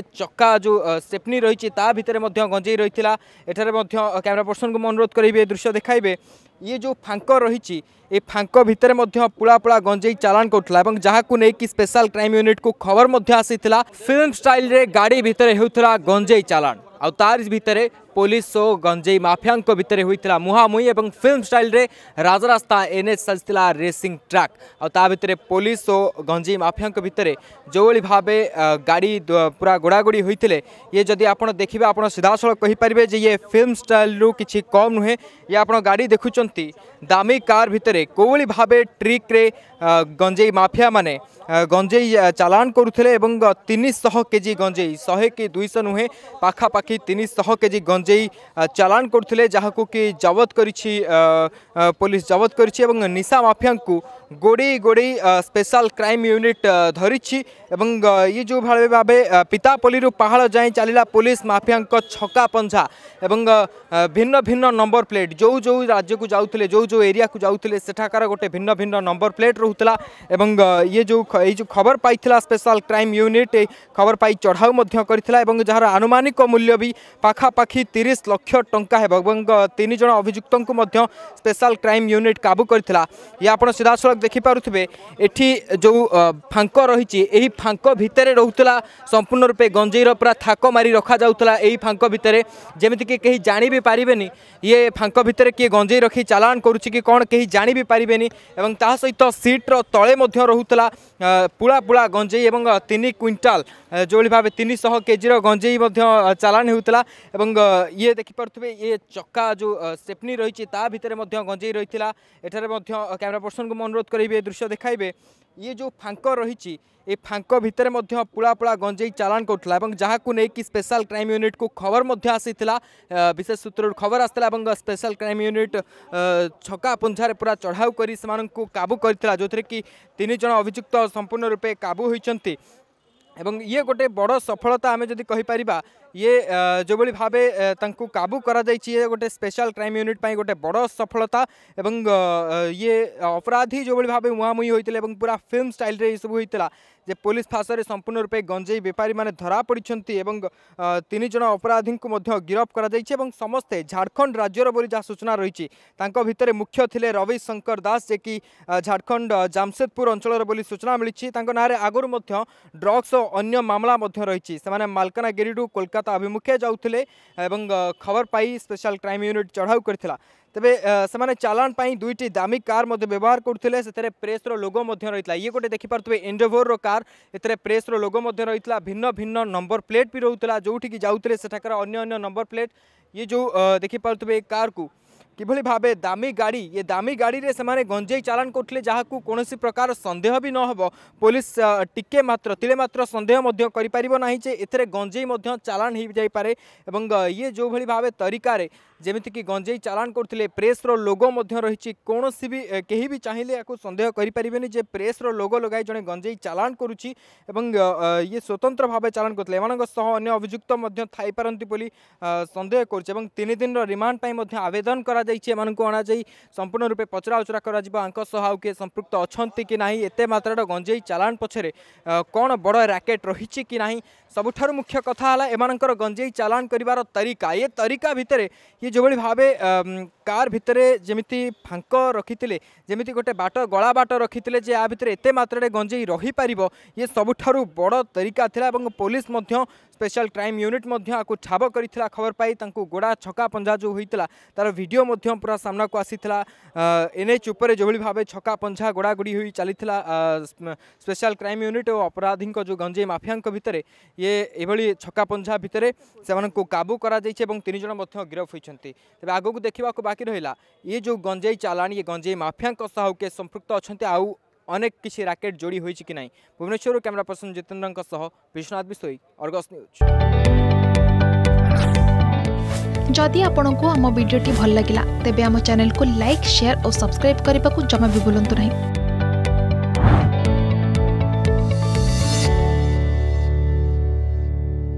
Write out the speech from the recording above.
ସେ ଚକା ଯେଉଁ ଷ୍ଟେପନି ରହିଛି ତା ଭିତରେ ମଧ୍ୟ ଗଞ୍ଜେଇ ରହିଥିଲା ଏଠାରେ ମଧ୍ୟ କ୍ୟାମେରା ପର୍ସନକୁ ମୁଁ ଅନୁରୋଧ କରିବି ଏ ଦୃଶ୍ୟ ଦେଖାଇବେ ଇଏ ଯେଉଁ ଫାଙ୍କ ରହିଛି ଏ ଫାଙ୍କ ଭିତରେ ମଧ୍ୟ ପୁଳା ପୁଳା ଗଞ୍ଜେଇ ଚାଲାଣ କରୁଥିଲା ଏବଂ ଯାହାକୁ ନେଇକି ସ୍ପେଶାଲ କ୍ରାଇମ୍ ୟୁନିଟ୍କୁ ଖବର ମଧ୍ୟ ଆସିଥିଲା ଫିଲ୍ମ ଷ୍ଟାଇଲ୍ରେ ଗାଡ଼ି ଭିତରେ ହେଉଥିଲା ଗଞ୍ଜେଇ ଚାଲାଣ ଆଉ ତାରି ଭିତରେ पुलिस और गंजे मफिया भितर होता मुहांमुही और फिल्म स्टाइल रे राजरास्ता एन एच चलता रेसींग ट्राक आते पुलिस और गंजे मफिया भितर जो भाई भाव गाड़ी पूरा गोड़ागोड़ी होते ये जदि आप देखिए आप सीधासल कहीपरेंगे जे ये फिल्म स्टाइल रु कि कम नुहे ये आप गाड़ी देखुं दामी कार भितर कौली भाव ट्रिक्रे गंजे मफिया मैंने गंजे चलाण करुले तीन शह के जी गंजे शहे कि दुईश नुहे पखापाखी तीन शह के जी गंजेई चलाण करते जहाँ को कि जबत कर पुलिस जबत करशा माफिया को गोड़े गोड़े स्पेशल क्राइम यूनिट धरी ये जो भाव भाव पितापल्ली पहाड़ जाए चलला पुलिस माफिया छका पंझा एवं भिन्न भिन्न नंबर प्लेट जो जो राज्य को जाते जो जो एरिया को जाते सेठाकर गोटे भिन्न भिन्न नंबर प्लेट रोला एवं ये जो ये खबर पाई स्पेशल क्राइम यूनिट खबर पाई चढ़ाऊ कर आनुमानिक मूल्य भी पखापाखि তিরিশ লক্ষ টঙ্কা ହେବ ଏବଂ ତିନି ଜଣ ଅଭିଯୁକ୍ତଙ୍କୁ ମଧ୍ୟ ସ୍ପେଶାଲ କ୍ରାଇମ୍ ୟୁନିଟ୍ କାବୁ କରିଥିଲା ଏହା ଆପଣ ସିଧାସଳଖ ଦେଖିପାରୁଥିବେ ଏଠି ଯେଉଁ ଫାଙ୍କ ରହିଛି ଏହି ଫାଙ୍କ ଭିତରେ ରହୁଥିଲା ସମ୍ପୂର୍ଣ୍ଣ ରୂପେ ଗଞ୍ଜେଇର ପୁରା ଥାକ ମାରି ରଖାଯାଉଥିଲା ଏହି ଫାଙ୍କ ଭିତରେ ଯେମିତିକି କେହି ଜାଣି ବି ପାରିବେନି ଇଏ ଫାଙ୍କ ଭିତରେ କିଏ ଗଞ୍ଜେଇ ରଖି ଚାଲାଣ କରୁଛି କି କ'ଣ କେହି ଜାଣି ବି ପାରିବେନି ଏବଂ ତାହା ସହିତ ସିଟ୍ର ତଳେ ମଧ୍ୟ ରହୁଥିଲା ପୁଳା ପୁଳା ଗଞ୍ଜେଇ ଏବଂ ତିନି କୁଇଣ୍ଟାଲ ଯେଉଁଭଳି ଭାବେ ତିନିଶହ କେଜିର ଗଞ୍ଜେଇ ମଧ୍ୟ ଚାଲାଣ ହେଉଥିଲା ଏବଂ ये देखिपे ये चका जो सेफनी रही भितर गंजे रही एटारे कैमेरा पर्सन को अनुरोध करेंगे दृश्य देखा ये जो फांक रही ये फांक भितर पुला पुला गंजे चलाण करूला जहाँ को स्पेशल क्राइम यूनिट को खबर आसी विशेष सूत्र खबर आसाला और स्पेशल क्राइम यूनिट छका पुंझार पूरा चढ़ाऊ कर काबू करी जो थी कि तीन जन अभुक्त संपूर्ण रूपे काबू होती एवं ये गोटे बड़ सफलता आम जब कहीपर ये जो भी भाव काबू कर गोटे स्पेशल क्राइम यूनिट पर गोटे बड़ सफलता एवं ये अपराधी जो भी भाव मुहांमुही होते पूरा फिल्म स्टाइल ये सब होता ଯେ ପୋଲିସ ଫାଶରେ ସମ୍ପୂର୍ଣ୍ଣ ରୂପେ ଗଞ୍ଜେଇ ବେପାରୀମାନେ ଧରା ପଡ଼ିଛନ୍ତି ଏବଂ ତିନି ଜଣ ଅପରାଧୀଙ୍କୁ ମଧ୍ୟ ଗିରଫ କରାଯାଇଛି ଏବଂ ସମସ୍ତେ ଝାଡ଼ଖଣ୍ଡ ରାଜ୍ୟର ବୋଲି ଯାହା ସୂଚନା ରହିଛି ତାଙ୍କ ଭିତରେ ମୁଖ୍ୟ ଥିଲେ ରବିଶଙ୍କର ଦାସ ଯେ କି ଝାଡ଼ଖଣ୍ଡ ଜାମସେଦପୁର ଅଞ୍ଚଳର ବୋଲି ସୂଚନା ମିଳିଛି ତାଙ୍କ ନାଁରେ ଆଗରୁ ମଧ୍ୟ ଡ୍ରଗ୍ସ ଓ ଅନ୍ୟ ମାମଲା ମଧ୍ୟ ରହିଛି ସେମାନେ ମାଲକାନଗିରିରୁ କୋଲକାତା ଅଭିମୁଖେ ଯାଉଥିଲେ ଏବଂ ଖବର ପାଇ ସ୍ପେଶାଲ କ୍ରାଇମ୍ ୟୁନିଟ୍ ଚଢ଼ାଉ କରିଥିଲା तबे से चलाण पर दुईट दामी कार व्यवहार करते हैं प्रेस्र लोगो रही है ये गोटे देखिपे एंडोभोर कार एर प्रेस्र लोगो रही है भिन्न भिन्न नंबर प्लेट भी रोला जोटी की जाऊ से अन्न अन्न नंबर प्लेट ये जो देखिपे कार को किभली भाव दामी गाड़ी ये दामी गाड़ी रे से गंजे चलाण करते जहाँ कौन प्रकार सन्देह भी न हो पुलिस टिके मात्र तिले मात्र सन्देह करना एथेर गंजे चलाण हो जापे ये जो भाई भाव तरिकार जमीक गंजे चलाण करते प्रेस रोग रही कौन सी भी कहीं भी चाहिए या सन्देह करें प्रेस रोग लगे जे गंजे चलाण करुँ ये स्वतंत्र भाव चलाण करते अभिजुक्त थपारती सन्देह कर रिमाण्ड आवेदन कर କରାଯାଇଛି ଏମାନଙ୍କୁ ଅଣାଯାଇ ସମ୍ପୂର୍ଣ୍ଣ ରୂପେ ପଚରାଉଚରା କରାଯିବ ଆଙ୍କ ସହ ଆଉ କିଏ ସମ୍ପୃକ୍ତ ଅଛନ୍ତି କି ନାହିଁ ଏତେ ମାତ୍ରାର ଗଞ୍ଜେଇ ଚାଲାଣ ପଛରେ କ'ଣ ବଡ଼ ରାକେଟ୍ ରହିଛି କି ନାହିଁ ସବୁଠାରୁ ମୁଖ୍ୟ କଥା ହେଲା ଏମାନଙ୍କର ଗଞ୍ଜେଇ ଚାଲାଣ କରିବାର ତରିକା ଏ ତରିକା ଭିତରେ ଇଏ ଯେଉଁଭଳି ଭାବେ କାର୍ ଭିତରେ ଯେମିତି ଫାଙ୍କ ରଖିଥିଲେ ଯେମିତି ଗୋଟେ ବାଟ ଗଳା ବାଟ ରଖିଥିଲେ ଯେ ଏହା ଭିତରେ ଏତେ ମାତ୍ରାରେ ଗଞ୍ଜେଇ ରହିପାରିବ ଇଏ ସବୁଠାରୁ ବଡ଼ ତରିକା ଥିଲା ଏବଂ ପୋଲିସ ମଧ୍ୟ স্পেশাল ক্রাইম ইউনিট মধ্যে আকু ঠাব করে খবর পাই তাঁকু গোড়া ছকা পঞ্জা যে হয়েছিল তার ভিডিও মধ্যে পুরা সামনাকু আসিলা এনএচ উপরে যেভাবে ভাবে ছকা পঞ্জা গোড়াগুড়ি হয়ে চাল স্পেশাল ক্রাইম ইউনিট ও অপরাধী যে গঞ্জেই মাফিয়া ভিতরে ইয়ে এভাবে ছকা পঞ্জা ভিতরে সে কাবু করা যাই এবং তিনজন গিরফ হয়েছেন তবে আগুক দেখা বাকি রহিলা ইয়ে যে গঞ্জেই চালাণ ইয়ে গঞ্জেই মাফিয়া সহ কে সম্পৃক্ত অনেক আউ ଅନେକ କିଛି ରାକେଟ୍ ଯୋଡ଼ି ହୋଇଛି କି ନାହିଁ ଭୁବନେଶ୍ୱରରୁ କ୍ୟାମେରା ପର୍ସନ ଜିତେନ୍ଦ୍ରଙ୍କ ସହ ବିଶ୍ୱନାଥ ବିଶୋଇ ଅର୍ଗସ୍ ନ୍ୟୁଜ୍ ଯଦି ଆପଣଙ୍କୁ ଆମ ଭିଡ଼ିଓଟି ଭଲ ଲାଗିଲା ତେବେ ଆମ ଚ୍ୟାନେଲକୁ ଲାଇକ୍ ସେୟାର ଓ ସବସ୍କ୍ରାଇବ୍ କରିବାକୁ ଜମା ବି ଭୁଲନ୍ତୁ ନାହିଁ